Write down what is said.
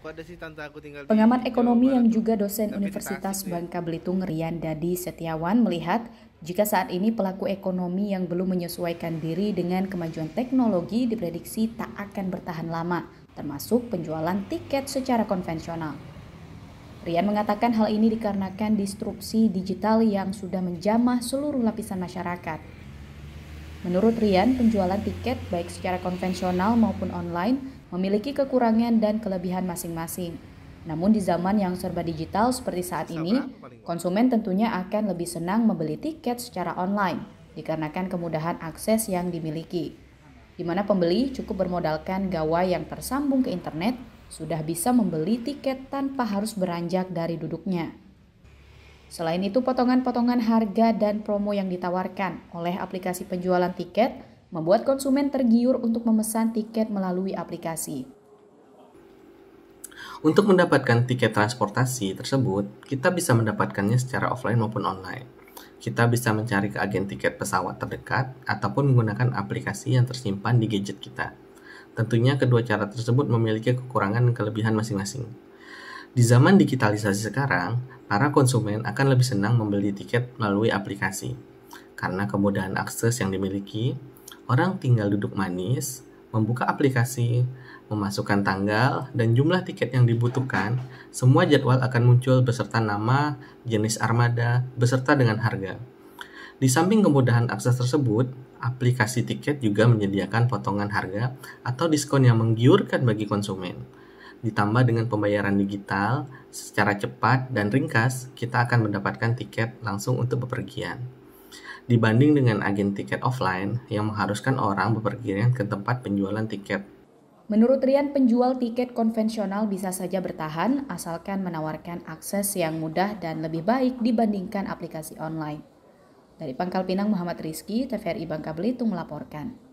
Pengamat ekonomi yang juga dosen Universitas Bangka Belitung Rian Dadi Setiawan melihat jika saat ini pelaku ekonomi yang belum menyesuaikan diri dengan kemajuan teknologi diprediksi tak akan bertahan lama, termasuk penjualan tiket secara konvensional. Rian mengatakan hal ini dikarenakan disrupsi digital yang sudah menjamah seluruh lapisan masyarakat. Menurut Rian, penjualan tiket baik secara konvensional maupun online memiliki kekurangan dan kelebihan masing-masing. Namun di zaman yang serba digital seperti saat ini, konsumen tentunya akan lebih senang membeli tiket secara online dikarenakan kemudahan akses yang dimiliki. Di mana pembeli cukup bermodalkan gawai yang tersambung ke internet sudah bisa membeli tiket tanpa harus beranjak dari duduknya. Selain itu, potongan-potongan harga dan promo yang ditawarkan oleh aplikasi penjualan tiket membuat konsumen tergiur untuk memesan tiket melalui aplikasi. Untuk mendapatkan tiket transportasi tersebut, kita bisa mendapatkannya secara offline maupun online. Kita bisa mencari ke agen tiket pesawat terdekat ataupun menggunakan aplikasi yang tersimpan di gadget kita. Tentunya kedua cara tersebut memiliki kekurangan dan kelebihan masing-masing. Di zaman digitalisasi sekarang, para konsumen akan lebih senang membeli tiket melalui aplikasi. Karena kemudahan akses yang dimiliki, orang tinggal duduk manis, membuka aplikasi, memasukkan tanggal, dan jumlah tiket yang dibutuhkan, semua jadwal akan muncul beserta nama, jenis armada, beserta dengan harga. Di samping kemudahan akses tersebut, aplikasi tiket juga menyediakan potongan harga atau diskon yang menggiurkan bagi konsumen. Ditambah dengan pembayaran digital, secara cepat dan ringkas, kita akan mendapatkan tiket langsung untuk bepergian. Dibanding dengan agen tiket offline yang mengharuskan orang bepergian ke tempat penjualan tiket. Menurut Rian, penjual tiket konvensional bisa saja bertahan asalkan menawarkan akses yang mudah dan lebih baik dibandingkan aplikasi online. Dari Pangkal Pinang Muhammad Rizki, TVRI Bangka Belitung melaporkan.